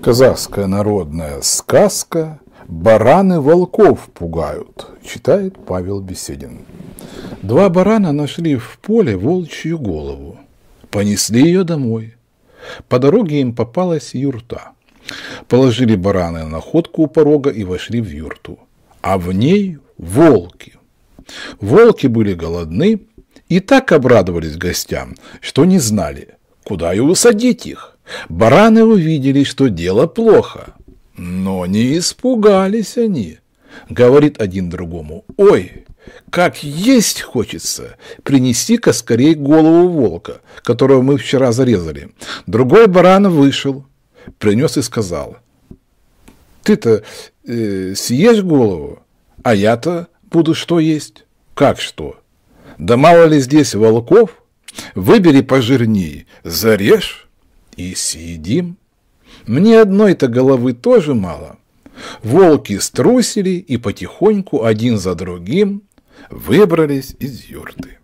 Казахская народная сказка «Бараны волков пугают», читает Павел Беседин. Два барана нашли в поле волчью голову, понесли ее домой. По дороге им попалась юрта. Положили бараны на находку у порога и вошли в юрту. А в ней волки. Волки были голодны и так обрадовались гостям, что не знали – куда и усадить их. Бараны увидели, что дело плохо, но не испугались они. Говорит один другому, «Ой, как есть хочется! Принести, ка скорее голову волка, которого мы вчера зарезали». Другой баран вышел, принес и сказал, «Ты-то э, съешь голову, а я-то буду что есть?» «Как что? Да мало ли здесь волков?» Выбери пожирнее, зарежь и съедим. Мне одной-то головы тоже мало. Волки струсили и потихоньку один за другим выбрались из юрты.